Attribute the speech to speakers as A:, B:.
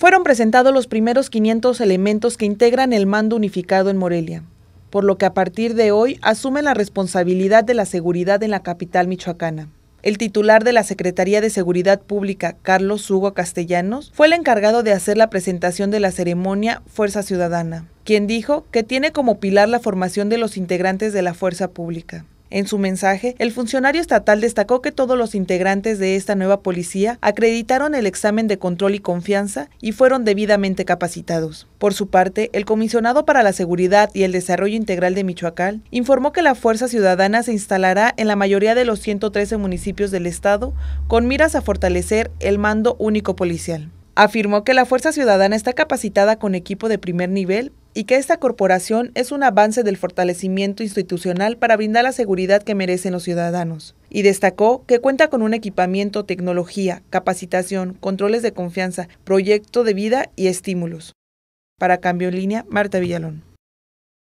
A: Fueron presentados los primeros 500 elementos que integran el mando unificado en Morelia, por lo que a partir de hoy asumen la responsabilidad de la seguridad en la capital michoacana. El titular de la Secretaría de Seguridad Pública, Carlos Hugo Castellanos, fue el encargado de hacer la presentación de la ceremonia Fuerza Ciudadana, quien dijo que tiene como pilar la formación de los integrantes de la fuerza pública. En su mensaje, el funcionario estatal destacó que todos los integrantes de esta nueva policía acreditaron el examen de control y confianza y fueron debidamente capacitados. Por su parte, el comisionado para la Seguridad y el Desarrollo Integral de Michoacán informó que la Fuerza Ciudadana se instalará en la mayoría de los 113 municipios del estado con miras a fortalecer el mando único policial. Afirmó que la Fuerza Ciudadana está capacitada con equipo de primer nivel y que esta corporación es un avance del fortalecimiento institucional para brindar la seguridad que merecen los ciudadanos. Y destacó que cuenta con un equipamiento, tecnología, capacitación, controles de confianza, proyecto de vida y estímulos. Para Cambio en Línea, Marta Villalón.